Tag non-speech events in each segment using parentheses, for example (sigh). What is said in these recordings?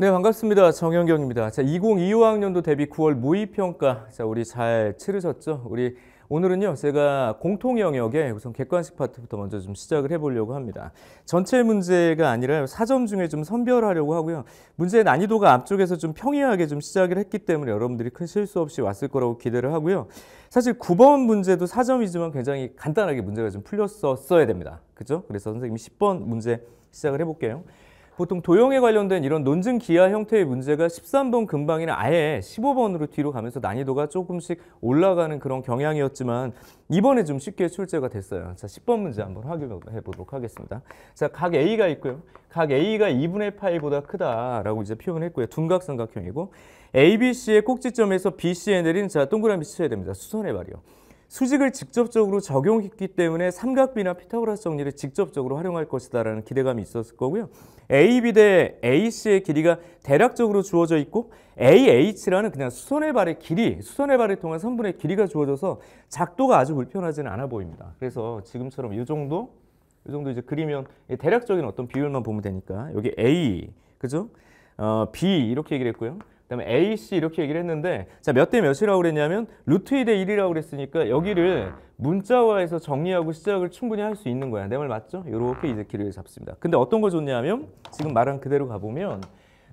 네, 반갑습니다. 정영경입니다 자, 2025학년도 대비 9월 모의평가. 자, 우리 잘 치르셨죠? 우리 오늘은요, 제가 공통 영역에 우선 객관식 파트부터 먼저 좀 시작을 해보려고 합니다. 전체 문제가 아니라 사점 중에 좀 선별하려고 하고요. 문제의 난이도가 앞쪽에서 좀 평이하게 좀 시작을 했기 때문에 여러분들이 큰 실수 없이 왔을 거라고 기대를 하고요. 사실 9번 문제도 사점이지만 굉장히 간단하게 문제가 좀 풀렸었어야 됩니다. 그죠? 그래서 선생님이 10번 문제 시작을 해볼게요. 보통 도형에 관련된 이런 논증 기하 형태의 문제가 13번 금방이나 아예 15번으로 뒤로 가면서 난이도가 조금씩 올라가는 그런 경향이었지만 이번에 좀 쉽게 출제가 됐어요. 자, 10번 문제 한번 확인해 보도록 하겠습니다. 자, 각 A가 있고요. 각 A가 2분의 파이보다 크다라고 이제 표현했고요. 둔각삼각형이고 ABC의 꼭지점에서 BC에 내린 자 동그라미 치셔야 됩니다. 수선의 말이요. 수직을 직접적으로 적용했기 때문에 삼각비나 피타고라스 정리를 직접적으로 활용할 것이다라는 기대감이 있었을 거고요. AB 대 AC의 길이가 대략적으로 주어져 있고 AH라는 그냥 수선의 발의 길이, 수선의 발을 통한 선분의 길이가 주어져서 작도가 아주 불편하지는 않아 보입니다. 그래서 지금처럼 이 정도, 이 정도 이제 그리면 대략적인 어떤 비율만 보면 되니까 여기 A, 그죠? 어, B 이렇게 얘기를 했고요. 그다음에 AC 이렇게 얘기를 했는데 자 몇 대 몇이라고 그랬냐면 루트 1대 1이라고 그랬으니까 여기를 문자화해서 정리하고 시작을 충분히 할 수 있는 거야. 내 말 맞죠? 이렇게 이제 길을 잡습니다. 근데 어떤 거 좋냐면 지금 말한 그대로 가보면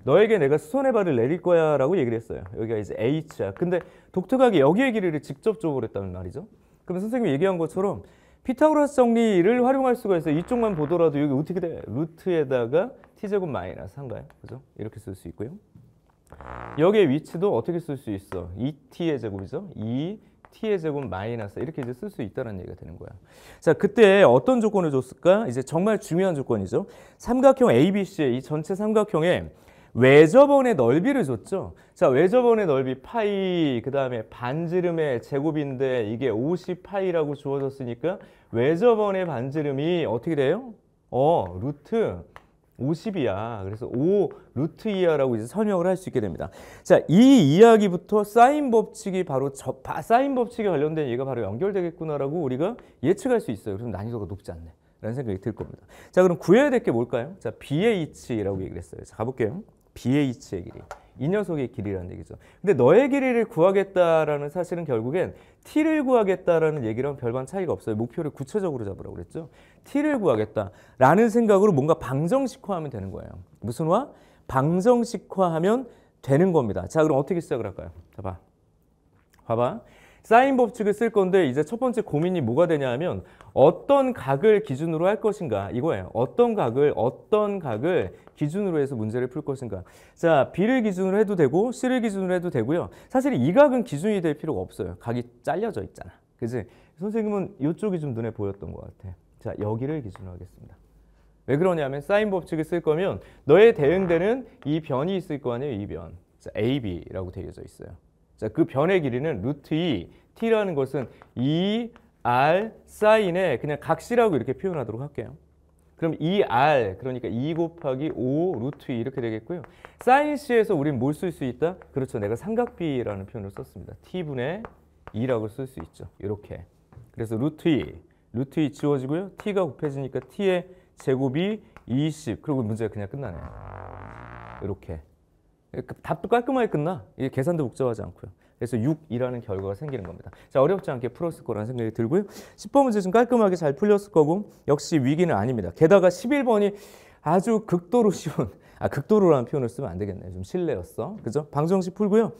너에게 내가 수선의 발을 내릴 거야 라고 얘기를 했어요. 여기가 이제 H야. 근데 독특하게 여기의 길이를 직접적으로 했다는 말이죠. 그럼 선생님이 얘기한 것처럼 피타고라스 정리를 활용할 수가 있어요. 이쪽만 보더라도 여기 어떻게 돼? 루트에다가 t제곱 마이너스 한가요? 그죠? 이렇게 쓸 수 있고요. 여기에 위치도 어떻게 쓸 수 있어? 2t의 제곱이죠. 2t의 제곱 마이너스 이렇게 이제 쓸 수 있다는 얘기가 되는 거야. 자, 그때 어떤 조건을 줬을까? 이제 정말 중요한 조건이죠. 삼각형 ABC의 이 전체 삼각형에 외접원의 넓이를 줬죠. 자, 외접원의 넓이 파이, 그 다음에 반지름의 제곱인데 이게 50파이라고 주어졌으니까 외접원의 반지름이 어떻게 돼요? 어, 루트 50이야. 그래서 5 루트 이야라고 이제 선역을 할 수 있게 됩니다. 자, 이 이야기부터 사인 법칙이 바로 저, 바, 사인 법칙에 관련된 얘가 바로 연결되겠구나라고 우리가 예측할 수 있어요. 그래서 난이도가 높지 않네. 라는 생각이 들 겁니다. 자, 그럼 구해야 될 게 뭘까요? 자, BH라고 얘기를 했어요. 자, 가볼게요. BH의 길이. 이 녀석의 길이라는 얘기죠. 근데 너의 길이를 구하겠다라는 사실은 결국엔 t를 구하겠다라는 얘기랑 별반 차이가 없어요. 목표를 구체적으로 잡으라고 그랬죠. t를 구하겠다라는 생각으로 뭔가 방정식화하면 되는 거예요. 무슨 화? 방정식화하면 되는 겁니다. 자, 그럼 어떻게 시작을 할까요? 자, 봐. 봐봐. 사인 법칙을 쓸 건데 이제 첫 번째 고민이 뭐가 되냐면 어떤 각을 기준으로 할 것인가 이거예요. 어떤 각을 어떤 각을 기준으로 해서 문제를 풀 것인가. 자, B를 기준으로 해도 되고 C를 기준으로 해도 되고요. 사실 이 각은 기준이 될 필요가 없어요. 각이 잘려져 있잖아. 그지? 선생님은 이쪽이 좀 눈에 보였던 것 같아. 자, 여기를 기준으로 하겠습니다. 왜 그러냐면 사인 법칙을 쓸 거면 너의 대응되는 이 변이 있을 거 아니에요, 이 변. 자, AB라고 되어져 있어요. 자, 그 변의 길이는 루트 2, t라는 것은 2, r 사인에 그냥 각시라고 이렇게 표현하도록 할게요. 그럼 2r, 그러니까 2 곱하기 5 루트 2 이렇게 되겠고요. 사인 c에서 우린 뭘 쓸 수 있다? 그렇죠. 내가 삼각비라는 표현을 썼습니다. t분의 2라고 쓸 수 있죠. 이렇게. 그래서 루트 2, 루트 2 지워지고요. t가 곱해지니까 t의 제곱이 20. 그리고 문제가 그냥 끝나네요. 이렇게. 그 답도 깔끔하게 끝나. 이게 계산도 복잡하지 않고요. 그래서 6이라는 결과가 생기는 겁니다. 자, 어렵지 않게 풀었을 거라는 생각이 들고요. 10번 문제 좀 깔끔하게 잘 풀렸을 거고 역시 위기는 아닙니다. 게다가 11번이 아주 극도로 쉬운 아, 극도로라는 표현을 쓰면 안 되겠네요. 좀 실례였어. 그죠? 방정식 풀고요.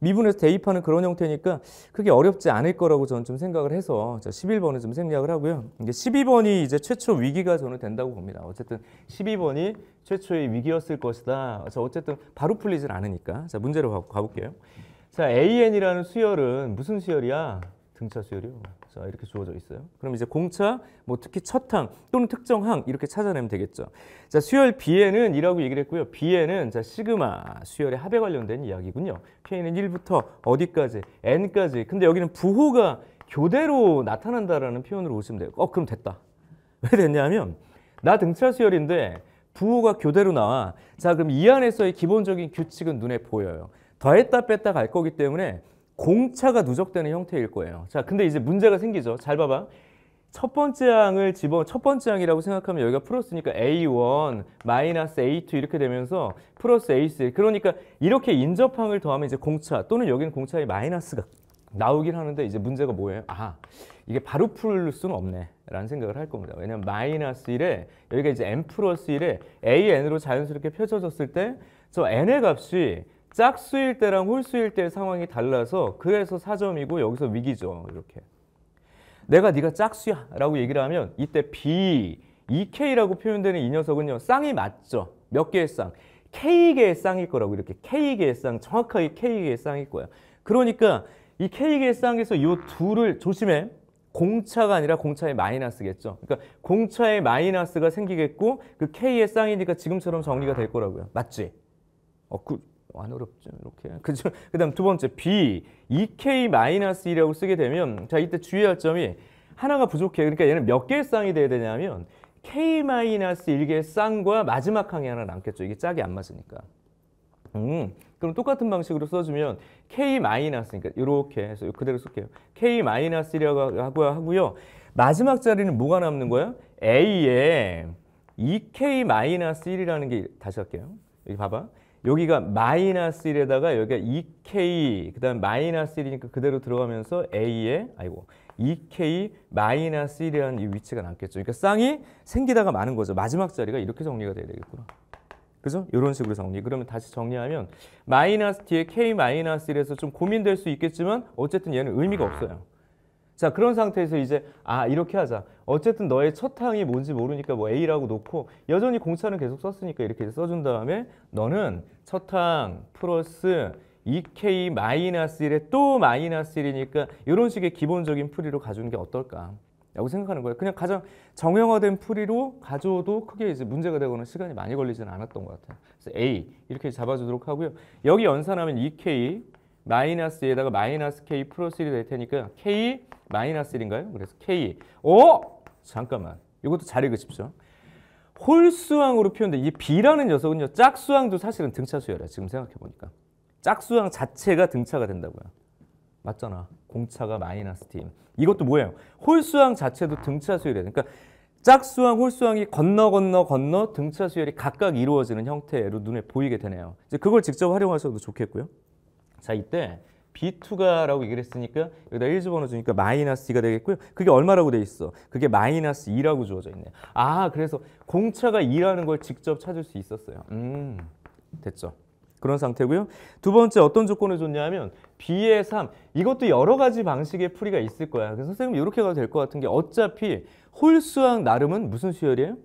미분에서 대입하는 그런 형태니까 그게 어렵지 않을 거라고 저는 좀 생각을 해서 11번을 좀 생략을 하고요. 이제 12번이 이제 최초 위기가 저는 된다고 봅니다. 어쨌든 12번이 최초의 위기였을 것이다. 그래서 어쨌든 바로 풀리진 않으니까. 자, 문제로 가볼게요. 자, AN이라는 수열은 무슨 수열이야? 등차 수열이요. 자 이렇게 주어져 있어요. 그럼 이제 공차, 뭐 특히 첫 항 또는 특정항 이렇게 찾아내면 되겠죠. 자 수열 B에는 이라고 얘기를 했고요. B에는 자 시그마 수열의 합에 관련된 이야기군요. K는 1부터 어디까지? N까지. 근데 여기는 부호가 교대로 나타난다라는 표현으로 오시면 돼요. 어 그럼 됐다. (laughs) 왜 됐냐면 나 등차 수열인데 부호가 교대로 나와. 자 그럼 이 안에서의 기본적인 규칙은 눈에 보여요. 더했다 뺐다 갈 거기 때문에 공차가 누적되는 형태일 거예요. 자, 근데 이제 문제가 생기죠. 잘 봐봐. 첫 번째 항을 집어 첫 번째 항이라고 생각하면 여기가 플러스니까 A1 마이너스 A2 이렇게 되면서 플러스 A3 그러니까 이렇게 인접항을 더하면 이제 공차 또는 여기는 공차의 마이너스가 나오긴 하는데 이제 문제가 뭐예요? 아 이게 바로 풀 수는 없네 라는 생각을 할 겁니다. 왜냐면 마이너스 1에 여기가 이제 n 플러스 1에 AN으로 자연스럽게 펴져졌을 때 저 n의 값이 짝수일 때랑 홀수일 때의 상황이 달라서 그래서 사점이고 여기서 위기죠. 이렇게. 내가 네가 짝수야 라고 얘기를 하면 이때 B, EK라고 표현되는 이 녀석은요. 쌍이 맞죠. 몇 개의 쌍? K개의 쌍일 거라고 이렇게 K개의 쌍, 정확하게 K개의 쌍일 거야. 그러니까 이 K개의 쌍에서 이 둘을 조심해. 공차가 아니라 공차의 마이너스겠죠. 그러니까 공차의 마이너스가 생기겠고 그 K의 쌍이니까 지금처럼 정리가 될 거라고요. 맞지? 어, 그, 안 어렵죠 이렇게 (laughs) 그죠 그다음 두 번째 b e k 마이너스이라고 쓰게 되면 자 이때 주의할 점이 하나가 부족해 그러니까 얘는 몇 개의 쌍이 돼야 되냐면 k-1개의 마이너스 쌍과 마지막 항이 하나 남겠죠 이게 짝이 안 맞으니까 음 그럼 똑같은 방식으로 써주면 k- 마이너스니까 이렇게 해서 그대로 쓸게요 k 마이너스이라고 하고요 하고요 마지막 자리는 뭐가 남는 거예요 a에 ek-1이라는 마이너스 게 다시 할게요 여기 봐봐 여기가 마이너스 1에다가 여기가 2K 그 다음 마이너스 1이니까 그대로 들어가면서 A에 아이고 2K 마이너스 1이라는 이 위치가 남겠죠. 그러니까 쌍이 생기다가 많은 거죠. 마지막 자리가 이렇게 정리가 돼야 되겠구나. 그죠? 이런 식으로 정리. 그러면 다시 정리하면 마이너스 뒤에 K 마이너스 1에서 좀 고민될 수 있겠지만 어쨌든 얘는 의미가 없어요. 자 그런 상태에서 이제 아 이렇게 하자 어쨌든 너의 첫 항이 뭔지 모르니까 뭐 A라고 놓고 여전히 공차는 계속 썼으니까 이렇게 써준 다음에 너는 첫 항 플러스 2K 마이너스 1에 또 마이너스 1이니까 이런 식의 기본적인 풀이로 가주는 게 어떨까 라고 생각하는 거예요 그냥 가장 정형화된 풀이로 가져도 크게 이제 문제가 되거나 시간이 많이 걸리지는 않았던 것 같아요 그래서 A 이렇게 잡아주도록 하고요 여기 연산하면 2K 마이너스에다가 마이너스 k 플러스 1이 될 테니까 k 마이너스 1인가요? 그래서 k. 어? 잠깐만. 이것도 잘 읽으십시오. 홀수항으로 표현돼이 b라는 녀석은요. 짝수항도 사실은 등차수열이야. 지금 생각해보니까. 짝수항 자체가 등차가 된다고요. 맞잖아. 공차가 마이너스 t. 이것도 뭐예요? 홀수항 자체도 등차수열이야. 그러니까 짝수항, 홀수항이 건너 건너 건너 등차수열이 각각 이루어지는 형태로 눈에 보이게 되네요. 이제 그걸 직접 활용하셔도 좋겠고요. 자 이때 B2가라고 얘기를 했으니까 여기다 1집어넣 주니까 마이너스 2가 되겠고요. 그게 얼마라고 돼 있어? 그게 마이너스 2라고 주어져 있네. 요아 그래서 공차가 2라는 걸 직접 찾을 수 있었어요. 음 됐죠. 그런 상태고요. 두 번째 어떤 조건을 줬냐면 B의 3 이것도 여러 가지 방식의 풀이가 있을 거야. 그래서 선생님 이렇게 가도 될 것 같은 게 어차피 홀수항 나름은 무슨 수열이에요?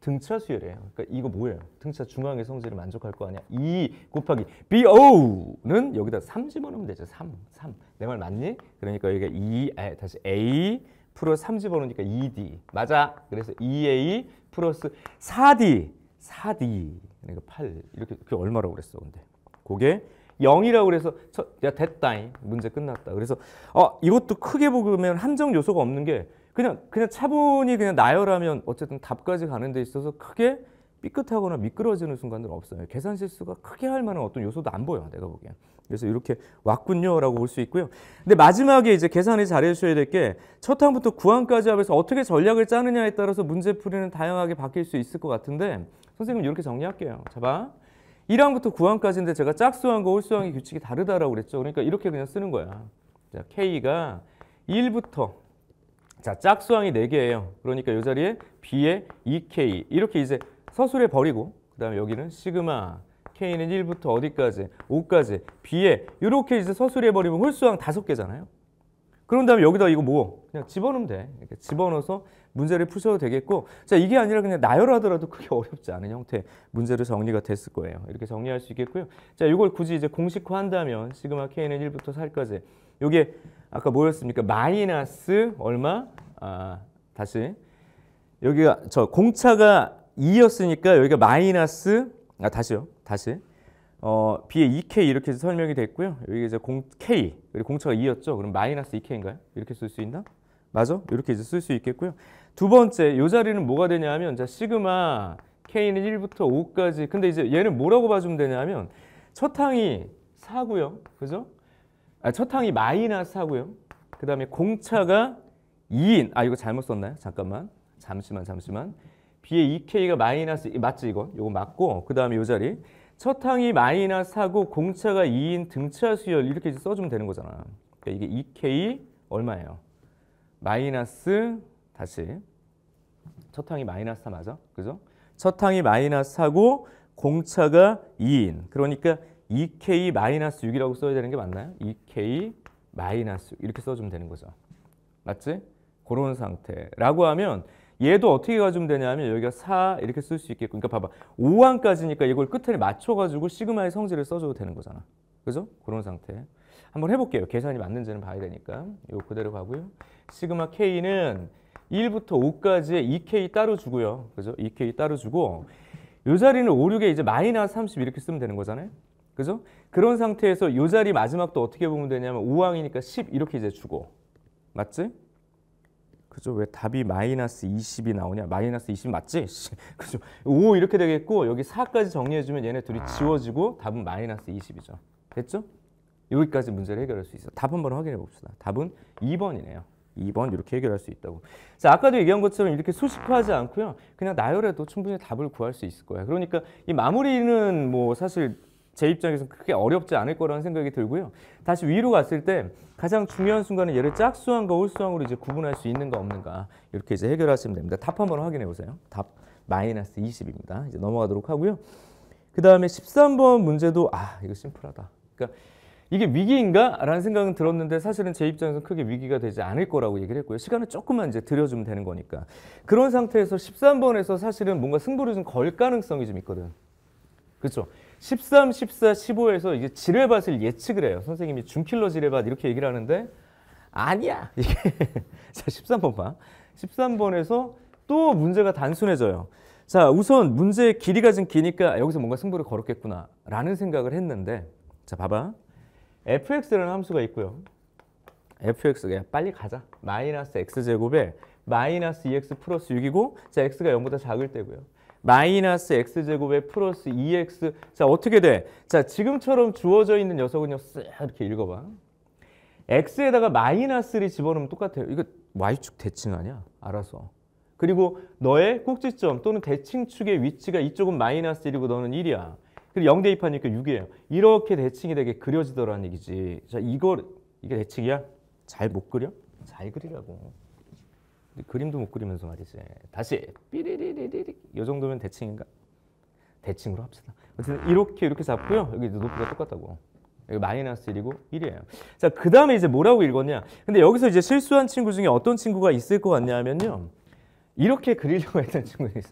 등차 수열이에요. 그러니까 이거 뭐예요? 등차 중앙의 성질을 만족할 거 아니야? 2 곱하기 BO는 여기다 3 집어넣으면 되죠. 3, 3. 내 말 맞니? 그러니까 여기가 2, e, 에, 다시 A 플러 3 집어넣으니까 2D. E 맞아. 그래서 2A e 플러스 4D. 4D. 그러니까 8. 이렇게 그게 얼마라고 그랬어, 근데. 그게 0이라고 그래서 저, 야 됐다잉 문제 끝났다 그래서 어 이것도 크게 보면 한정 요소가 없는 게 그냥 그냥 차분히 그냥 나열하면 어쨌든 답까지 가는 데 있어서 크게 삐끗하거나 미끄러지는 순간들은 없어요. 계산 실수가 크게 할 만한 어떤 요소도 안보여 내가 보기엔. 그래서 이렇게 왔군요라고 볼 수 있고요. 근데 마지막에 이제 계산을 잘해 주셔야 될 게첫 항부터 구항까지 합해서 어떻게 전략을 짜느냐에 따라서 문제 풀이는 다양하게 바뀔 수 있을 것 같은데 선생님 이렇게 정리할게요. 잡아. 1항부터 9항까지인데 제가 짝수항과 홀수항의 규칙이 다르다라고 그랬죠. 그러니까 이렇게 그냥 쓰는 거야. 자, K가 1부터 자, 짝수항이 4개예요. 그러니까 이 자리에 b 의 2K 이렇게 이제 서술에 버리고 그 다음에 여기는 시그마 K는 1부터 어디까지? 5까지 B에 이렇게 이제 서술해 버리면 홀수항 5개잖아요. 그런 다음에 여기다 이거 뭐 그냥 집어넣으면 돼. 이렇게 집어넣어서 문제를 푸셔도 되겠고 자 이게 아니라 그냥 나열하더라도 크게 (laughs) 어렵지 않은 형태의 문제로 정리가 됐을 거예요. 이렇게 정리할 수 있겠고요. 자 이걸 굳이 이제 공식화한다면 시그마 K는 1부터 4까지 요게 아까 뭐였습니까? 마이너스 얼마? 아, 다시 여기가 저 공차가 2였으니까 여기가 마이너스 아 다시요. 다시. 어, b 의 2K 이렇게 설명이 됐고요. 여기 이제 공 K 그리고 공차가 2였죠. 그럼 마이너스 2K인가요? 이렇게 쓸 수 있나? 맞아? 이렇게 이제 쓸 수 있겠고요. 두 번째 요 자리는 뭐가 되냐면 자 시그마 K는 1부터 5까지 근데 이제 얘는 뭐라고 봐주면 되냐면 첫 항이 4고요. 그죠? 아, 첫 항이 마이너스 하고요. 그 다음에 공차가 2인. 아 이거 잘못 썼나요? 잠깐만. 잠시만 잠시만. B의 2K가 마이너스 맞지 이거? 이거 맞고 그 다음에 이 자리. 첫 항이 마이너스 하고 공차가 2인 등차 수열 이렇게 써주면 되는 거잖아. 그러니까 이게 2K 얼마예요? 마이너스 다시 첫 항이 마이너스 하 맞아? 그죠? 첫 항이 마이너스 하고 공차가 2인. 그러니까 2K-6이라고 써야 되는 게 맞나요? 2K- 이렇게 써주면 되는 거죠. 맞지? 그런 상태라고 하면 얘도 어떻게 가주면 되냐면 여기가 4 이렇게 쓸 수 있겠고 그러니까 봐봐 5항까지니까 이걸 끝에 맞춰가지고 시그마의 성질을 써줘도 되는 거잖아. 그죠? 그런 상태. 한번 해볼게요. 계산이 맞는지는 봐야 되니까. 이거 그대로 가고요. 시그마 K는 1부터 5까지의 2K 따로 주고요. 그죠? 2K 따로 주고 요 자리는 5, 6에 이제 마이너스 30 이렇게 쓰면 되는 거잖아요. 그죠? 그런 상태에서 요 자리 마지막도 어떻게 보면 되냐면 우왕이니까10 이렇게 이제 주고 맞지? 그죠? 왜 답이 마이너스 20이 나오냐? 마이너스 20 맞지? (laughs) 그죠? 5 이렇게 되겠고 여기 4까지 정리해주면 얘네 둘이 아. 지워지고 답은 마이너스 20이죠. 됐죠? 여기까지 문제를 해결할 수 있어. 답 한번 확인해 봅시다. 답은 2번이네요. 2번 이렇게 해결할 수 있다고. 자, 아까도 얘기한 것처럼 이렇게 수식화하지 않고요. 그냥 나열해도 충분히 답을 구할 수 있을 거예요. 그러니까 이 마무리는 뭐 사실 제 입장에서는 그렇게 어렵지 않을 거라는 생각이 들고요. 다시 위로 갔을 때 가장 중요한 순간은 얘를 짝수항과 홀수항으로 이제 구분할 수 있는가 없는가 이렇게 이제 해결하시면 됩니다. 답 한번 확인해 보세요. 답 마이너스 20입니다. 이제 넘어가도록 하고요. 그 다음에 13번 문제도 아 이거 심플하다. 그러니까 이게 위기인가? 라는 생각은 들었는데 사실은 제 입장에서는 크게 위기가 되지 않을 거라고 얘기를 했고요. 시간을 조금만 이제 들여주면 되는 거니까. 그런 상태에서 13번에서 사실은 뭔가 승부를 좀 걸 가능성이 좀 있거든. 그렇죠? 13, 14, 15에서 이제 지뢰밭을 예측을 해요. 선생님이 중킬러 지뢰밭 이렇게 얘기를 하는데 아니야. (laughs) 자 13번 봐. 13번에서 또 문제가 단순해져요. 자 우선 문제의 길이가 좀 기니까 여기서 뭔가 승부를 걸었겠구나 라는 생각을 했는데 자 봐봐. fx라는 함수가 있고요. fx 야 빨리 가자. 마이너스 x제곱에 마이너스 2x e 플러스 6이고 자 x가 0보다 작을 때고요. 마이너스 x제곱에 플러스 2x 자 어떻게 돼? 자 지금처럼 주어져 있는 녀석은요 쓱 이렇게 읽어봐 x에다가 마이너스를 집어넣으면 똑같아요 이거 y축 대칭 아니야? 알아서 그리고 너의 꼭지점 또는 대칭축의 위치가 이쪽은 마이너스 1이고 너는 1이야 그리고 0대 입하니까 6이에요 이렇게 대칭이 되게 그려지더라는 얘기지 자 이거 이게 대칭이야? 잘 못 그려? 잘 그리라고 그림도 못 그리면서 말이지. 다시 삐리리리리 이 정도면 대칭인가? 대칭으로 합시다. 어쨌든 이렇게 이렇게 잡고요. 여기 높이가 똑같다고. 여기 마이너스 1이고 1이에요. 자, 그 다음에 이제 뭐라고 읽었냐. 근데 여기서 이제 실수한 친구 중에 어떤 친구가 있을 것 같냐면요. 이렇게 그리려고 (laughs) 했던 친구가 있어.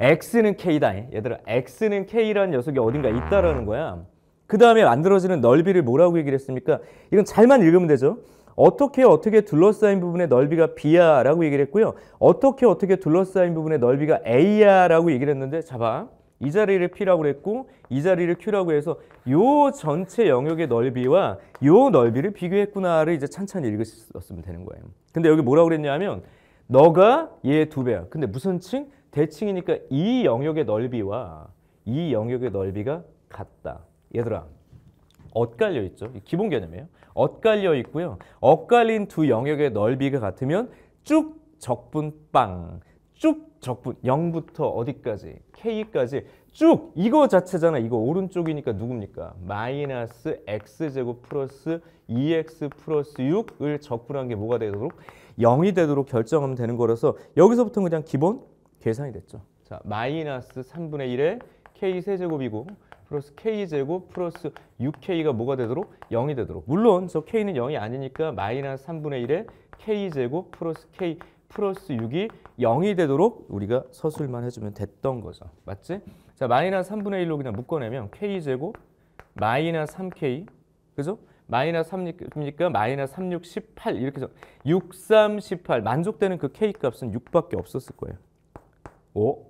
X는 K다. 얘들아, X는 K라는 녀석이 어딘가 있다라는 거야. 그 다음에 만들어지는 넓이를 뭐라고 얘기를 했습니까? 이건 잘만 읽으면 되죠. 어떻게 어떻게 둘러싸인 부분의 넓이가 B야라고 얘기를 했고요. 어떻게 어떻게 둘러싸인 부분의 넓이가 A야라고 얘기를 했는데 잡아. 이 자리를 P라고 그랬고 이 자리를 Q라고 해서 요 전체 영역의 넓이와 요 넓이를 비교했구나를 이제 찬찬히 읽었으면 되는 거예요. 근데 여기 뭐라고 그랬냐면 너가 얘 두 배야. 근데 무슨 층? 대칭이니까 이 영역의 넓이와 이 영역의 넓이가 같다. 얘들아 엇갈려 있죠. 기본 개념이에요. 엇갈려 있고요. 엇갈린 두 영역의 넓이가 같으면 쭉 적분 빵, 쭉 적분 0부터 어디까지 k까지 쭉 이거 자체잖아. 이거 오른쪽이니까 누굽니까? 마이너스 x제곱 플러스 2x 플러스 6을 적분한 게 뭐가 되도록 0이 되도록 결정하면 되는 거라서 여기서부터 그냥 기본 계산이 됐죠. 자, 마이너스 3분의 1의 k세제곱이고 플러스 k제곱 플러스 6k가 뭐가 되도록 0이 되도록 물론 저 k는 0이 아니니까 마이너스 3분의 1에 k제곱 플러스 k 플러스 6이 0이 되도록 우리가 서술만 해주면 됐던 거죠. 맞지? 자 마이너스 3분의 1로 그냥 묶어내면 k제곱 마이너스 3k 그죠? 마이너스 3니까 마이너스 3, 6, 18 이렇게 해서 6, 3, 18 만족되는 그 K값은 6밖에 없었을 거예요. 오?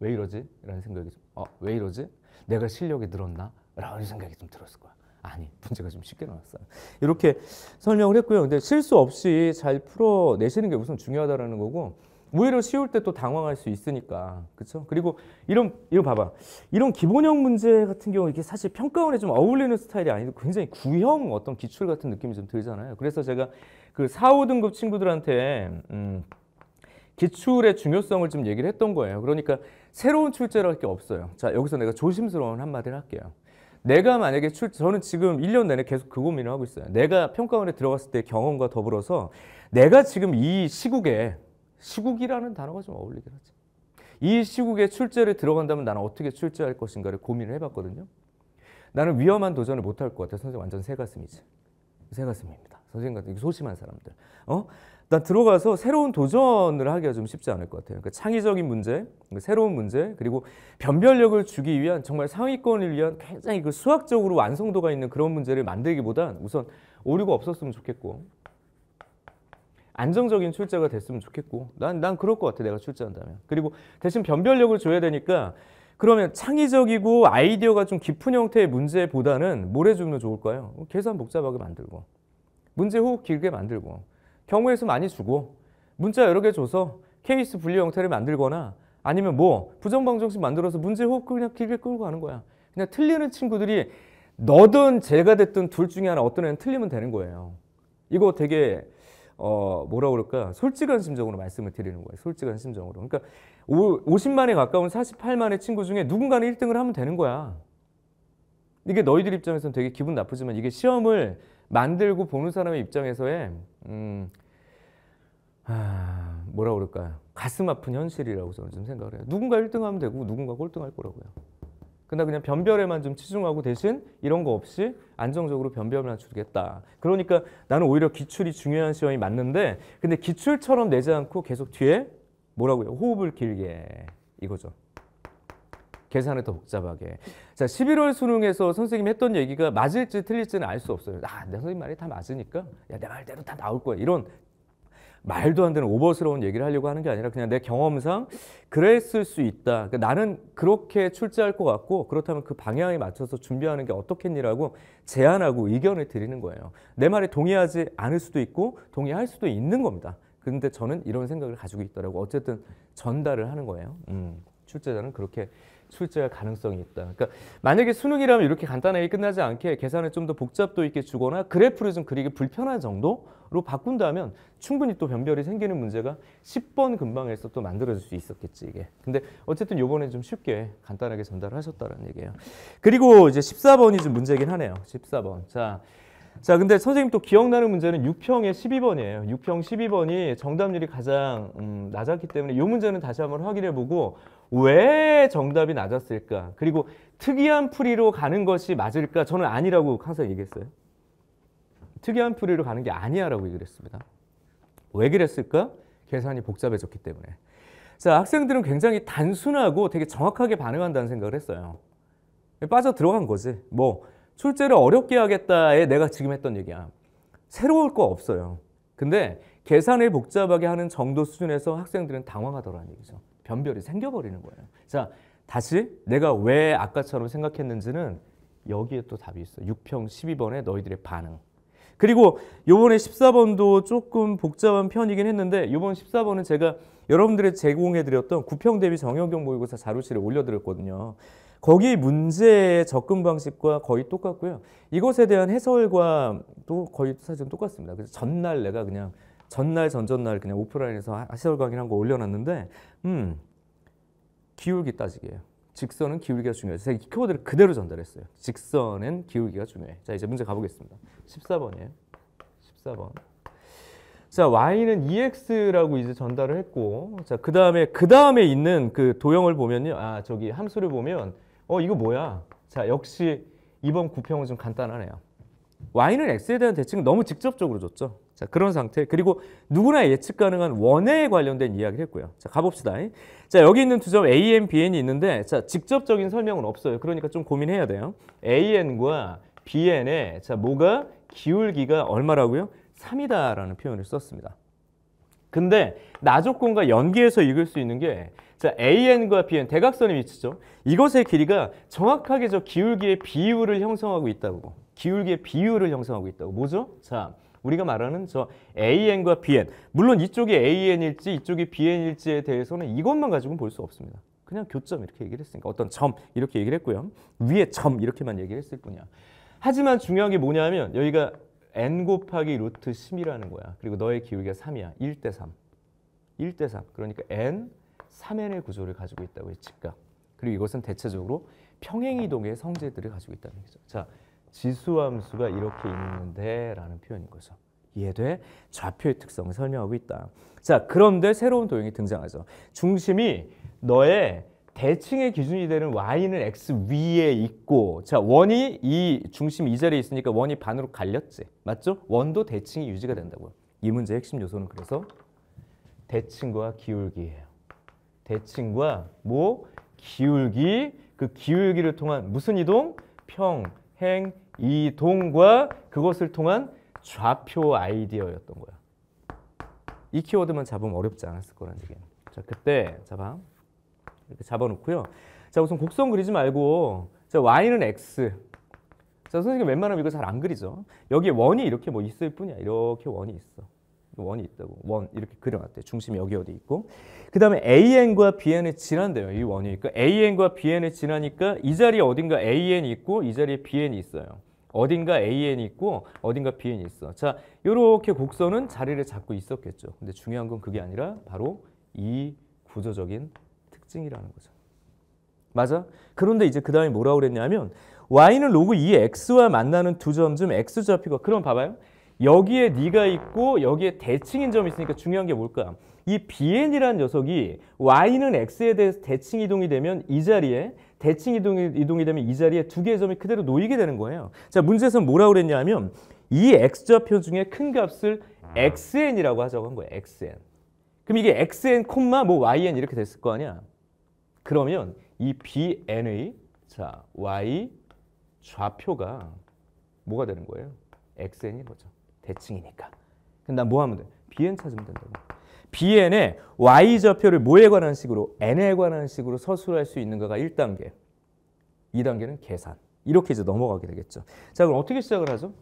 왜 이러지? 라는 생각이 좀, 어, 왜 이러지? 내가 실력이 늘었나? 라는 생각이 좀 들었을 거야. 아니, 문제가 좀 쉽게 나왔어요. 이렇게 설명을 했고요. 근데 실수 없이 잘 풀어내시는 게 우선 중요하다라 거고 오히려 쉬울 때 또 당황할 수 있으니까. 그렇죠? 그리고 이런 이거 봐봐. 이런 기본형 문제 같은 경우 이게 사실 평가원에 좀 어울리는 스타일이 아니고 굉장히 구형 어떤 기출 같은 느낌이 좀 들잖아요. 그래서 제가 그 4, 5등급 친구들한테 음, 기출의 중요성을 좀 얘기를 했던 거예요. 그러니까 새로운 출제를 할 게 없어요. 자, 여기서 내가 조심스러운 한마디를 할게요. 내가 만약에 출, 저는 지금 1년 내내 계속 그 고민을 하고 있어요. 내가 평가원에 들어갔을 때 경험과 더불어서 내가 지금 이 시국에, 시국이라는 단어가 좀 어울리긴 하지. 이 시국에 출제를 들어간다면 나는 어떻게 출제할 것인가를 고민을 해봤거든요. 나는 위험한 도전을 못 할 것 같아. 선생님 완전 새가슴이지. 새가슴입니다. 선생님 같은 소심한 사람들. 어? 일단 들어가서 새로운 도전을 하기가 좀 쉽지 않을 것 같아요. 그러니까 창의적인 문제, 그러니까 새로운 문제, 그리고 변별력을 주기 위한 정말 상위권을 위한 굉장히 그 수학적으로 완성도가 있는 그런 문제를 만들기보단 우선 오류가 없었으면 좋겠고 안정적인 출제가 됐으면 좋겠고 난, 난 그럴 것 같아 내가 출제한다면 그리고 대신 변별력을 줘야 되니까 그러면 창의적이고 아이디어가 좀 깊은 형태의 문제보다는 뭘 해주면 좋을까요? 계산 복잡하게 만들고 문제 호흡 길게 만들고 경우의 수 많이 주고 문자 여러 개 줘서 케이스 분류 형태를 만들거나 아니면 뭐 부정방정식 만들어서 문제 호흡 그냥 길게 끌고 가는 거야. 그냥 틀리는 친구들이 너든 제가 됐든 둘 중에 하나 어떤 애는 틀리면 되는 거예요. 이거 되게 어 뭐라 그럴까 솔직한 심정으로 말씀을 드리는 거예요. 솔직한 심정으로. 그러니까 50만에 가까운 48만의 친구 중에 누군가는 1등을 하면 되는 거야. 이게 너희들 입장에서는 되게 기분 나쁘지만 이게 시험을 만들고 보는 사람의 입장에서의 음, 아, 뭐라 그럴까요? 가슴 아픈 현실이라고 저는 좀 생각을 해요. 누군가 1등하면 되고 누군가 꼴등할 거라고요. 그러 그냥 변별에만 좀 치중하고 대신 이런 거 없이 안정적으로 변별만 주겠다. 그러니까 나는 오히려 기출이 중요한 시험이 맞는데 근데 기출처럼 내지 않고 계속 뒤에 뭐라고요? 호흡을 길게 이거죠. 계산을 더 복잡하게. 자, 11월 수능에서 선생님이 했던 얘기가 맞을지 틀릴지는 알 수 없어요. 아, 내 선생님 말이 다 맞으니까 야, 내 말대로 다 나올 거야. 이런 말도 안 되는 오버스러운 얘기를 하려고 하는 게 아니라 그냥 내 경험상 그랬을 수 있다. 그러니까 나는 그렇게 출제할 것 같고 그렇다면 그 방향에 맞춰서 준비하는 게 어떻겠니라고 제안하고 의견을 드리는 거예요. 내 말에 동의하지 않을 수도 있고 동의할 수도 있는 겁니다. 근데 저는 이런 생각을 가지고 있더라고. 어쨌든 전달을 하는 거예요. 음, 출제자는 그렇게 출제할 가능성이 있다. 그러니까 만약에 수능이라면 이렇게 간단하게 끝나지 않게 계산을 좀 더 복잡도 있게 주거나 그래프를 좀 그리기 불편한 정도로 바꾼다면 충분히 또 변별이 생기는 문제가 10번 금방에서 또 만들어질 수 있었겠지 이게. 근데 어쨌든 요번에 좀 쉽게 간단하게 전달을 하셨다는 얘기예요. 그리고 이제 14번이 좀 문제긴 하네요. 14번. 자. 자, 근데 선생님 또 기억나는 문제는 6평에 12번이에요. 6평 12번이 정답률이 가장 음, 낮았기 때문에 이 문제는 다시 한번 확인해보고 왜 정답이 낮았을까? 그리고 특이한 풀이로 가는 것이 맞을까? 저는 아니라고 항상 얘기했어요. 특이한 풀이로 가는 게 아니야라고 얘기를 했습니다. 왜 그랬을까? 계산이 복잡해졌기 때문에. 자, 학생들은 굉장히 단순하고 되게 정확하게 반응한다는 생각을 했어요. 빠져 들어간 거지. 뭐 출제를 어렵게 하겠다에 내가 지금 했던 얘기야. 새로울 거 없어요. 근데 계산을 복잡하게 하는 정도 수준에서 학생들은 당황하더라는 얘기죠. 변별이 생겨버리는 거예요. 자, 다시 내가 왜 아까처럼 생각했는지는 여기에 또 답이 있어. 6평 1 2번에 너희들의 반응. 그리고 요번에 14번도 조금 복잡한 편이긴 했는데 요번 14번은 제가 여러분들의 제공해드렸던 9평 대비 정형경 모의고사 자료실에 올려드렸거든요. 거기 문제의 접근 방식과 거의 똑같고요. 이것에 대한 해설과 또 거의 사실은 똑같습니다. 그래서 전날 내가 그냥 전날 전전날 그냥 오프라인에서 시설 강의를 한거 올려놨는데 음 기울기 따지기예요. 직선은 기울기가 중요해요. 제가 이 키워드를 그대로 전달했어요. 직선은 기울기가 중요해. 자 이제 문제 가보겠습니다. 14번이에요. 14번. 자 y는 ex라고 이제 전달을 했고 자그 다음에 그 다음에 있는 그 도형을 보면요 아 저기 함수를 보면 어 이거 뭐야 자 역시 이번 구평은 좀 간단하네요 y는 x에 대한 대칭을 너무 직접적으로 줬죠. 자, 그런 상태. 그리고 누구나 예측 가능한 원에 관련된 이야기를 했고요. 자, 가봅시다. 자, 여기 있는 두 점 AN, BN이 있는데 자, 직접적인 설명은 없어요. 그러니까 좀 고민해야 돼요. AN과 BN의 자, 뭐가 기울기가 얼마라고요? 3이다라는 표현을 썼습니다. 근데 나조건과 연계해서 읽을 수 있는 게 자, AN과 BN, 대각선의 위치죠. 이것의 길이가 정확하게 저 기울기의 비율을 형성하고 있다고. 기울기의 비율을 형성하고 있다고. 뭐죠? 자, 우리가 말하는 저 AN과 BN. 물론 이쪽이 AN일지 이쪽이 BN일지에 대해서는 이것만 가지고는 볼 수 없습니다. 그냥 교점 이렇게 얘기를 했으니까 어떤 점 이렇게 얘기를 했고요. 위에 점 이렇게만 얘기를 했을 뿐이야. 하지만 중요한 게 뭐냐면 여기가 n 곱하기 루트 10이라는 거야. 그리고 너의 기울기가 3이야. 1 대 3. 1 대 3. 그러니까 n, 3n의 구조를 가지고 있다고 했지. 그리고 이것은 대체적으로 평행이동의 성질들을 가지고 있다는 거죠 자, 지수함수가 이렇게 있는데라는 표현인 거죠. 이해돼? 좌표의 특성을 설명하고 있다. 자, 그런데 새로운 도형이 등장하죠. 중심이 너의 대칭의 기준이 되는 y는 x 위에 있고 자 원이 이 중심 이 자리에 있으니까 원이 반으로 갈렸지 맞죠? 원도 대칭이 유지가 된다고요 이 문제의 핵심 요소는 그래서 대칭과 기울기예요 대칭과 뭐? 기울기 그 기울기를 통한 무슨 이동? 평, 행, 이 동과 그것을 통한 좌표 아이디어였던 거야. 이 키워드만 잡으면 어렵지 않았을 거란 얘기예 자, 그때 잡아. 이렇게 잡아놓고요. 자, 우선 곡선 그리지 말고 자, y는 x. 자, 선생님 웬만하면 이거 잘 안 그리죠. 여기에 원이 이렇게 뭐 있을 뿐이야. 이렇게 원이 있어. 원이 있다고 원 이렇게 그려놨대요. 중심이 여기 어디 있고 그 다음에 AN과 BN의 진한대요. 이 원이 그니까 AN과 BN의 진하니까 이 자리에 어딘가 AN이 있고 이 자리에 BN이 있어요. 어딘가 AN이 있고 어딘가 BN이 있어. 자 이렇게 곡선은 자리를 잡고 있었겠죠. 근데 중요한 건 그게 아니라 바로 이 구조적인 특징이라는 거죠. 맞아? 그런데 이제 그 다음에 뭐라고 그랬냐면 y는 로그 2x와 만나는 두 점 중 x좌표가 그럼 봐봐요. 여기에 네가 있고 여기에 대칭인 점이 있으니까 중요한 게 뭘까? 이 bn이라는 녀석이 y는 x에 대해서 대칭 이동이 되면 이 자리에 대칭 이동이, 이동이 되면 이 자리에 두 개의 점이 그대로 놓이게 되는 거예요. 자 문제에서는 뭐라고 그랬냐면 이 x좌표 중에 큰 값을 xn이라고 하자고 한 거예요. xn. 그럼 이게 xn, 콤마 뭐 yn 이렇게 됐을 거 아니야? 그러면 이 bn의 자 y 좌표가 뭐가 되는 거예요? xn인 거죠. 대칭이니까. 근데 난뭐 하면 돼? bn 찾으면 된다고. bn의 y좌표를 뭐에 관한 식으로 n에 관한 식으로 서술할 수 있는가가 1단계. 2단계는 계산. 이렇게 이제 넘어가게 되겠죠. 자 그럼 어떻게 시작을 하죠?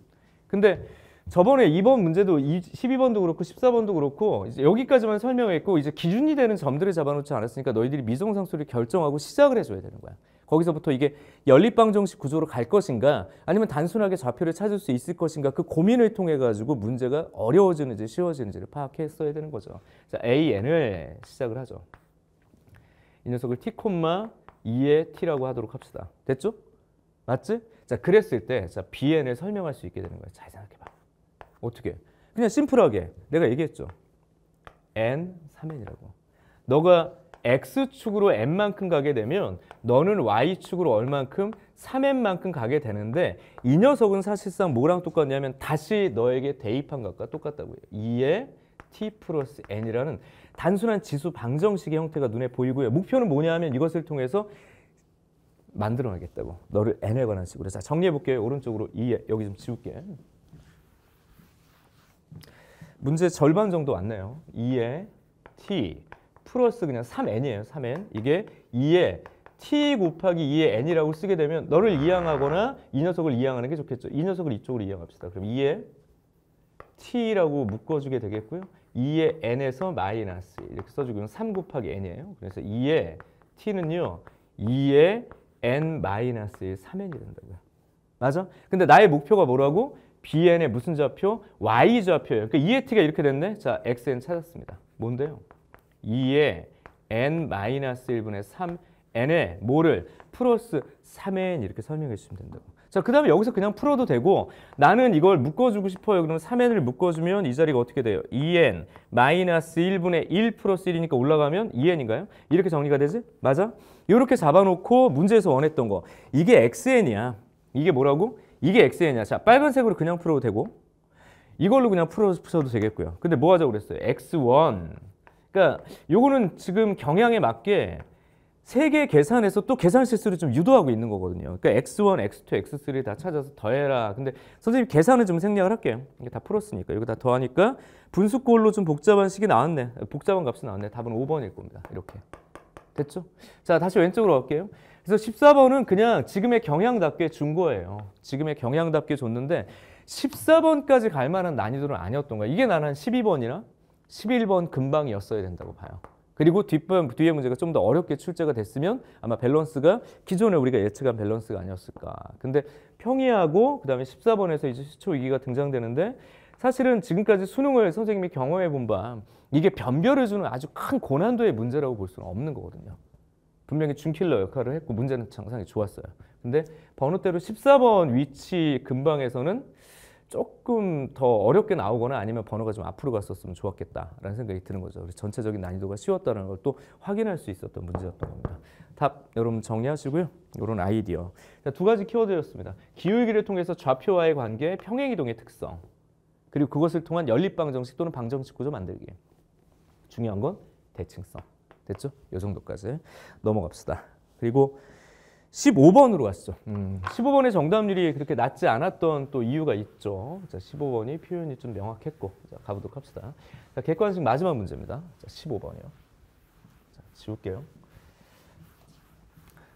근데 저번에 2번 문제도 12번도 그렇고 14번도 그렇고 여기까지만 설명했고 이제 기준이 되는 점들을 잡아놓지 않았으니까 너희들이 미정상수를 결정하고 시작을 해줘야 되는 거야. 거기서부터 이게 연립방정식 구조로 갈 것인가 아니면 단순하게 좌표를 찾을 수 있을 것인가 그 고민을 통해 가지고 문제가 어려워지는지 쉬워지는지를 파악했어야 되는 거죠. 자, AN을 시작을 하죠. 이 녀석을 t, 2에 t라고 하도록 합시다. 됐죠? 맞지? 자, 그랬을 때 자, bn을 설명할 수 있게 되는 거예요. 잘 생각해 봐. 어떻게? 그냥 심플하게 내가 얘기했죠. n 3n이라고. 너가 x축으로 n만큼 가게 되면 너는 y축으로 얼만큼 3n만큼 가게 되는데 이 녀석은 사실상 뭐랑 똑같냐면 다시 너에게 대입한 것과 똑같다고요. 2의 t 플러스 n이라는 단순한 지수 방정식의 형태가 눈에 보이고요. 목표는 뭐냐 면 이것을 통해서 만들어내겠다고. 너를 n에 관한 식으로. 자 정리해볼게요. 오른쪽으로 2에 여기 좀 지울게. 문제 절반 정도 왔네요. 2에 t 플러스 그냥 3n이에요. 3n. 이게 2에 t 곱하기 2의 n이라고 쓰게 되면 너를 이항하거나 이 녀석을 이항하는 게 좋겠죠. 이 녀석을 이쪽으로 이항합시다. 그럼 2에 t라고 묶어주게 되겠고요. 2의 n에서 마이너스 이렇게 써주고요. 3 곱하기 n이에요. 그래서 2의 t는요. 2의 n 마이너스 3n이 된다고요. 맞아? 근데 나의 목표가 뭐라고? bn의 무슨 좌표? y 좌표예요. 그러니까 2의 t가 이렇게 됐네. 자, xn 찾았습니다. 뭔데요? 2에 n-1분의 마이너스 3 n에 뭐를 플러스 3n 이렇게 설명해 주시면 된다고. 자, 그 다음에 여기서 그냥 풀어도 되고 나는 이걸 묶어주고 싶어요. 그러면 3n을 묶어주면 이 자리가 어떻게 돼요? 2n 마이너스 1분의 1 플러스 1이니까 올라가면 2n인가요? 이렇게 정리가 되지? 맞아? 이렇게 잡아놓고 문제에서 원했던 거. 이게 xn이야. 이게 뭐라고? 이게 xn이야. 자, 빨간색으로 그냥 풀어도 되고 이걸로 그냥 풀어서 풀어도 되겠고요. 근데 뭐 하자고 그랬어요? x1 그러니까 요거는 지금 경향에 맞게 세개 계산해서 또 계산 실수를 좀 유도하고 있는 거거든요. 그러니까 x1, x2, x3 다 찾아서 더해라. 근데 선생님 계산은 좀 생략을 할게요. 이게 다 풀었으니까. 이거 다 더하니까 분수꼴로 좀 복잡한 식이 나왔네. 복잡한 값이 나왔네. 답은 5번일 겁니다. 이렇게. 됐죠? 자, 다시 왼쪽으로 갈게요. 그래서 14번은 그냥 지금의 경향답게 준 거예요. 지금의 경향답게 줬는데 14번까지 갈 만한 난이도는 아니었던 거야. 이게 나는 12번이나 11번 금방이었어야 된다고 봐요. 그리고 뒷번, 뒤에 문제가 좀 더 어렵게 출제가 됐으면 아마 밸런스가 기존에 우리가 예측한 밸런스가 아니었을까. 근데 평이하고 그다음에 14번에서 이제 시초 위기가 등장되는데 사실은 지금까지 수능을 선생님이 경험해 본 바 이게 변별해 주는 아주 큰 고난도의 문제라고 볼 수는 없는 거거든요. 분명히 중킬러 역할을 했고 문제는 정상이 좋았어요. 근데 번호대로 14번 위치 금방에서는 조금 더 어렵게 나오거나 아니면 번호가 좀 앞으로 갔었으면 좋았겠다라는 생각이 드는 거죠. 그래서 전체적인 난이도가 쉬웠다는 걸 또 확인할 수 있었던 문제였던 겁니다. 답 여러분 정리하시고요. 이런 아이디어. 자, 두 가지 키워드였습니다. 기울기를 통해서 좌표와의 관계, 평행이동의 특성. 그리고 그것을 통한 연립방정식 또는 방정식 구조 만들기. 중요한 건 대칭성. 됐죠? 이 정도까지 넘어갑시다. 그리고 15번으로 갔어. 음, 15번의 정답률이 그렇게 낮지 않았던 또 이유가 있죠. 자, 15번이 표현이 좀 명확했고 자, 가보도록 합시다. 자, 객관식 마지막 문제입니다. 자, 15번이요. 자, 지울게요.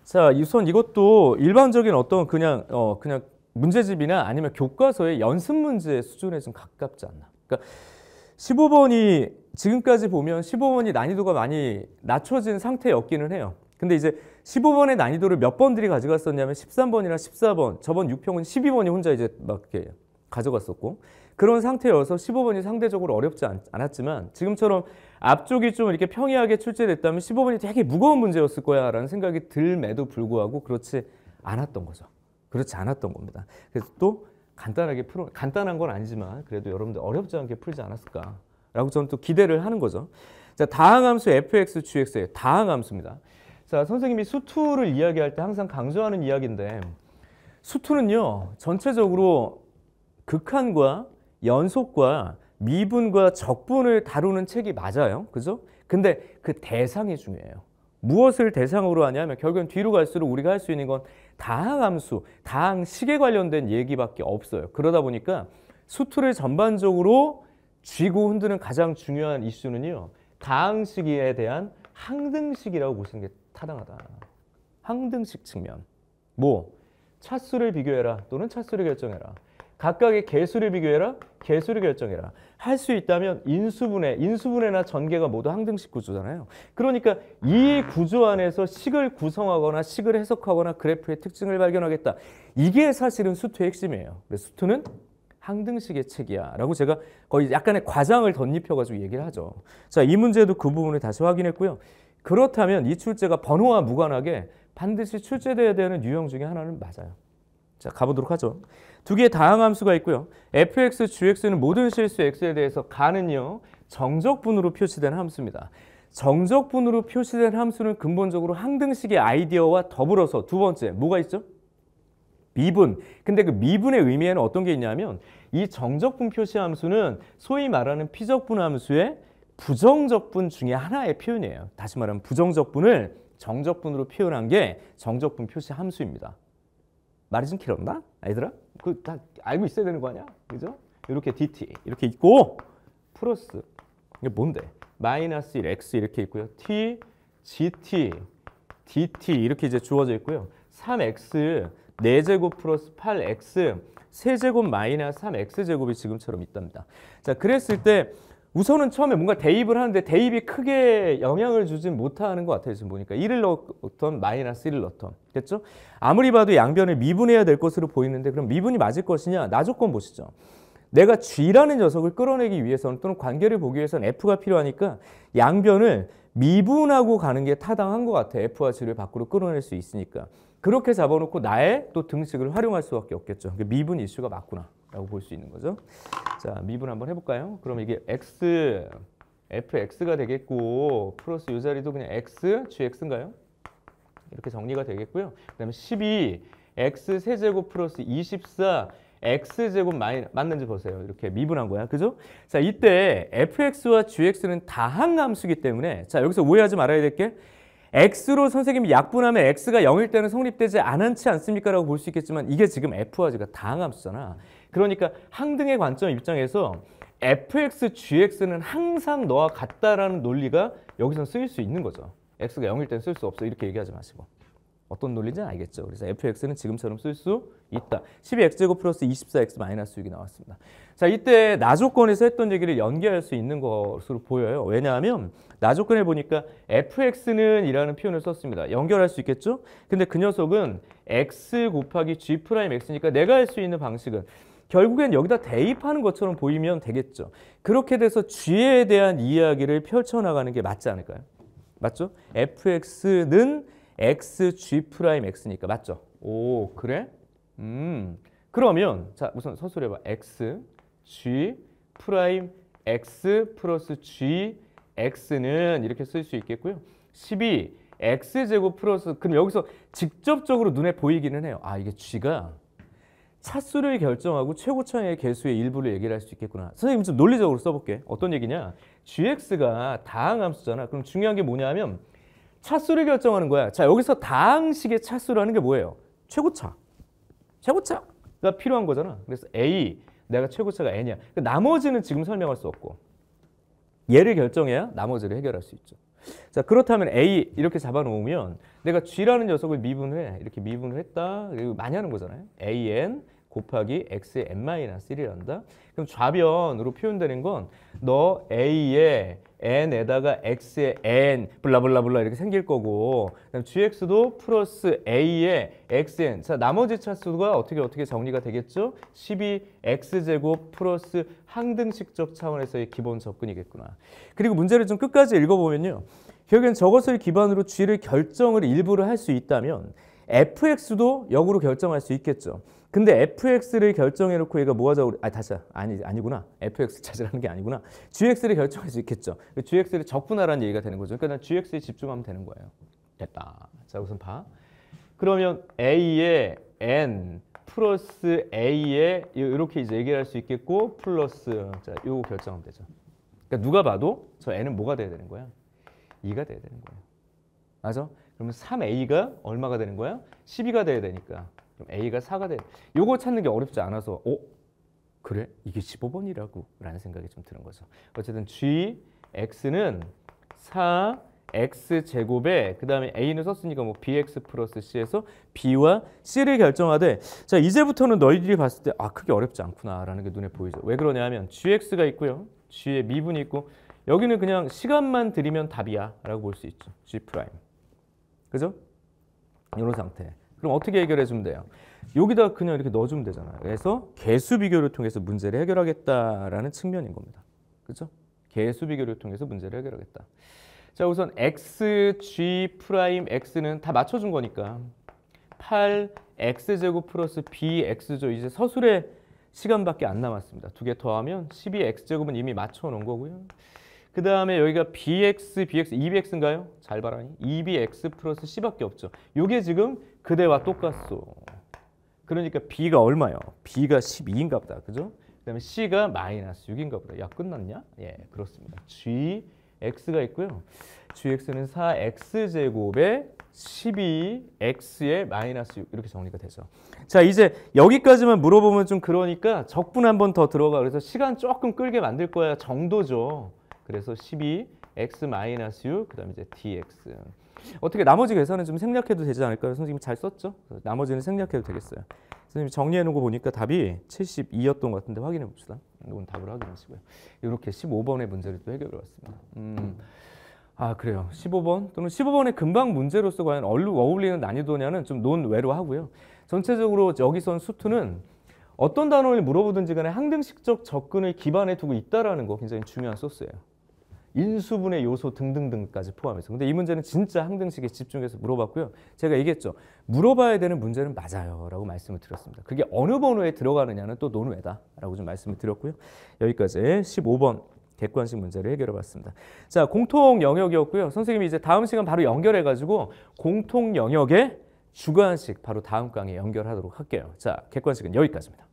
자, 우선 이것도 일반적인 어떤 그냥 어 그냥 문제집이나 아니면 교과서의 연습 문제 수준에 좀 가깝지 않나. 그러니까 15번이 지금까지 보면 15번이 난이도가 많이 낮춰진 상태였기는 해요. 근데 이제 15번의 난이도를 몇 번들이 가져갔었냐면 13번이랑 14번, 저번 6평은 12번이 혼자 이제 막게 가져갔었고 그런 상태여서 15번이 상대적으로 어렵지 않, 않았지만 지금처럼 앞쪽이 좀 이렇게 평이하게 출제됐다면 15번이 되게 무거운 문제였을 거야 라는 생각이 들매도 불구하고 그렇지 않았던 거죠. 그렇지 않았던 겁니다. 그래서 또 간단하게 풀어, 간단한 건 아니지만 그래도 여러분들 어렵지 않게 풀지 않았을까라고 저는 또 기대를 하는 거죠. 자, 다항함수 f(x, gx의 다항함수입니다. 자, 선생님이 수투를 이야기할 때 항상 강조하는 이야기인데 수투는요, 전체적으로 극한과 연속과 미분과 적분을 다루는 책이 맞아요. 그죠? 근데 그 대상이 중요해요. 무엇을 대상으로 하냐면 결국엔 뒤로 갈수록 우리가 할 수 있는 건 다항함수, 다항식에 관련된 얘기밖에 없어요. 그러다 보니까 수투를 전반적으로 쥐고 흔드는 가장 중요한 이슈는요. 다항식에 대한 항등식이라고 보시는 게 타당하다. 항등식 측면. 뭐 차수를 비교해라 또는 차수를 결정해라. 각각의 개수를 비교해라. 개수를 결정해라. 할 수 있다면 인수분해, 인수분해나 전개가 모두 항등식 구조잖아요. 그러니까 이 구조 안에서 식을 구성하거나 식을 해석하거나 그래프의 특징을 발견하겠다. 이게 사실은 수트의 핵심이에요. 그래서 수트는 항등식의 책이야 라고 제가 거의 약간의 과장을 덧입혀가지고 얘기를 하죠. 자, 이 문제도 그 부분을 다시 확인했고요. 그렇다면 이 출제가 번호와 무관하게 반드시 출제돼야 되는 유형 중에 하나는 맞아요. 자, 가보도록 하죠. 두 개의 다항 함수가 있고요. fx, gx는 모든 실수 x에 대해서 가는요. 정적분으로 표시된 함수입니다. 정적분으로 표시된 함수는 근본적으로 항등식의 아이디어와 더불어서 두 번째, 뭐가 있죠? 미분. 근데 그 미분의 의미에는 어떤 게 있냐면 이 정적분 표시 함수는 소위 말하는 피적분 함수의 부정적분 중에 하나의 표현이에요. 다시 말하면 부정적분을 정적분으로 표현한 게 정적분 표시 함수입니다. 말이 좀 길었나? 얘들아? 그다 알고 있어야 되는 거 아니야? 그죠? 이렇게 dt 이렇게 있고 플러스 이게 뭔데? 마이너스 1x 이렇게 있고요. t, gt, dt 이렇게 이제 주어져 있고요. 3x 4제곱 플러스 8x 세제곱 마이너스 3x제곱이 지금처럼 있답니다. 자, 그랬을 때 우선은 처음에 뭔가 대입을 하는데 대입이 크게 영향을 주진 못하는 것 같아요. 지금 보니까 1을 넣었던 마이너스 1을 넣던 됐죠? 아무리 봐도 양변을 미분해야 될 것으로 보이는데 그럼 미분이 맞을 것이냐? 나조건 보시죠. 내가 G라는 녀석을 끌어내기 위해서는 또는 관계를 보기 위해서는 F가 필요하니까 양변을 미분하고 가는 게 타당한 것 같아. F와 G를 밖으로 끌어낼 수 있으니까. 그렇게 잡아놓고 나의 또 등식을 활용할 수밖에 없겠죠. 그러니까 미분 이슈가 맞구나. 라고 볼 수 있는 거죠. 자, 미분 한번 해볼까요? 그럼 이게 x, fx가 되겠고 플러스 이 자리도 그냥 x, gx인가요? 이렇게 정리가 되겠고요. 그 다음에 12, x 세제곱 플러스 24, x제곱 마이, 맞는지 보세요. 이렇게 미분한 거야. 그죠? 자, 이때 fx와 gx는 다항함수기 때문에 자, 여기서 오해하지 말아야 될 게 x로 선생님이 약분하면 x가 0일 때는 성립되지 않지 않습니까? 라고 볼 수 있겠지만 이게 지금 f와 g가 다항함수잖아. 그러니까 항등의 관점 입장에서 fx, gx는 항상 너와 같다라는 논리가 여기서 쓰일 수 있는 거죠. x가 0일 땐 쓸 수 없어 이렇게 얘기하지 마시고 어떤 논리인지 알겠죠. 그래서 fx는 지금처럼 쓸 수 있다. 12x제곱 플러스 24x 마이너스 6이 나왔습니다. 자 이때 나조건에서 했던 얘기를 연계할 수 있는 것으로 보여요. 왜냐하면 나조건에 보니까 fx는 이라는 표현을 썼습니다. 연결할 수 있겠죠? 근데 그 녀석은 x 곱하기 g 프라임 x니까 내가 할 수 있는 방식은 결국엔 여기다 대입하는 것처럼 보이면 되겠죠. 그렇게 돼서 쥐에 대한 이야기를 펼쳐나가는 게 맞지 않을까요? 맞죠? fx는 x g x니까 맞죠? 오 그래? 음 그러면 자 우선 서술해 봐 x g x 플러스 g x는 이렇게 쓸 수 있겠고요. 12 x제곱 플러스 그럼 여기서 직접적으로 눈에 보이기는 해요. 아 이게 g가 차수를 결정하고 최고차의 개수의 일부를 얘기를 할 수 있겠구나. 선생님 좀 논리적으로 써볼게. 어떤 얘기냐? GX가 다항함수잖아. 그럼 중요한 게 뭐냐면 차수를 결정하는 거야. 자 여기서 다항식의 차수라는 게 뭐예요? 최고차. 최고차가 필요한 거잖아. 그래서 A, 내가 최고차가 N이야. 그러니까 나머지는 지금 설명할 수 없고 얘를 결정해야 나머지를 해결할 수 있죠. 자 그렇다면 A 이렇게 잡아놓으면 내가 G라는 녀석을 미분해 을 이렇게 미분을 했다 그리고 많이 하는 거잖아요. AN 곱하기 x의 n-1이란다. 그럼 좌변으로 표현되는 건 너 a 의 n에다가 x의 n 블라블라블라 이렇게 생길 거고 그다음 gx도 플러스 a에 xn 자 나머지 차수가 어떻게 어떻게 정리가 되겠죠? 12x제곱 플러스 항등식적 차원에서의 기본 접근이겠구나. 그리고 문제를 좀 끝까지 읽어보면요. 결국엔 저것을 기반으로 g를 결정을 일부를 할 수 있다면 fx도 역으로 결정할 수 있겠죠. 근데 fx를 결정해 놓고 얘가 뭐 하자고 아 다시 아니 아니구나. fx 찾으라는 게 아니구나. gx를 결정할 수 있겠죠. 그 gx를 적분하라는 얘기가 되는 거죠. 그러니까 난 gx에 집중하면 되는 거예요. 됐다. 자, 우선 봐. 그러면 a의 n 플러스 a의 이렇게 이제 얘기를 할수 있겠고 플러스 자, 요거 결정하면 되죠. 그러니까 누가 봐도 저 n은 뭐가 돼야 되는 거야? 2가 돼야 되는 거야. 맞아? 그러면 3a가 얼마가 되는 거야? 12가 돼야 되니까 그럼 A가 4가 돼. 요거 찾는 게 어렵지 않아서 어? 그래? 이게 15번이라고 라는 생각이 좀 드는 거죠. 어쨌든 G, X는 4, X제곱에 그 다음에 A는 썼으니까 뭐 BX 플러스 C에서 B와 C를 결정하되 자 이제부터는 너희들이 봤을 때아 크게 어렵지 않구나 라는 게 눈에 보이죠. 왜 그러냐 하면 GX가 있고요. G의 미분이 있고 여기는 그냥 시간만 들이면 답이야 라고 볼 수 있죠. G 프라임. 그죠? 이런 상태. 그럼 어떻게 해결해 주면 돼요? 여기다 그냥 이렇게 넣어주면 되잖아요. 그래서 개수 비교를 통해서 문제를 해결하겠다라는 측면인 겁니다. 그렇죠? 개수 비교를 통해서 문제를 해결하겠다. 자 우선 x, g 프라임 x는 다 맞춰준 거니까 8x제곱 플러스 bx죠. 이제 서술의 시간밖에 안 남았습니다. 두 개 더하면 12x제곱은 이미 맞춰놓은 거고요. 그 다음에 여기가 bx, bx, 2bx인가요? 잘 봐라. 2bx 플러스 c밖에 없죠. 이게 지금 그대와 똑같소. 그러니까 b가 얼마요? b가 12인가 보다. 그죠? 그 다음에 c가 마이너스 6인가 보다. 야, 끝났냐? 예, 그렇습니다. g, x가 있고요. gx는 4x제곱에 12x의 마이너스 6 이렇게 정리가 되죠. 자 이제 여기까지만 물어보면 좀 그러니까 적분 한 번 더 들어가 그래서 시간 조금 끌게 만들 거야 정도죠. 그래서 12x-u 그다음에 이제 dx. 어떻게 나머지 계산은 좀 생략해도 되지 않을까요? 선생님 잘 썼죠? 나머지는 생략해도 되겠어요. 선생님 정리해 놓은 거 보니까 답이 72였던 것 같은데 확인해 봅시다. 이건 답을 확인하시고요. 이렇게 15번의 문제를 또 해결해 봤습니다. 음. 아 그래요. 15번 또는 15번의 금방 문제로서 과연 얼루 어울리는 난이도냐는 좀 논외로 하고요. 전체적으로 여기선 수투는 어떤 단어를 물어보든지 간에 항등식적 접근을 기반에 두고 있다라는 거 굉장히 중요한 소스예요. 인수분해 요소 등등등까지 포함해서. 근데 이 문제는 진짜 항등식에 집중해서 물어봤고요. 제가 얘기했죠. 물어봐야 되는 문제는 맞아요. 라고 말씀을 드렸습니다. 그게 어느 번호에 들어가느냐는 또 논외다. 라고 좀 말씀을 드렸고요. 여기까지 15번 객관식 문제를 해결해 봤습니다. 자, 공통 영역이었고요. 선생님이 이제 다음 시간 바로 연결해 가지고 공통 영역에 주관식 바로 다음 강에 연결하도록 할게요. 자, 객관식은 여기까지입니다.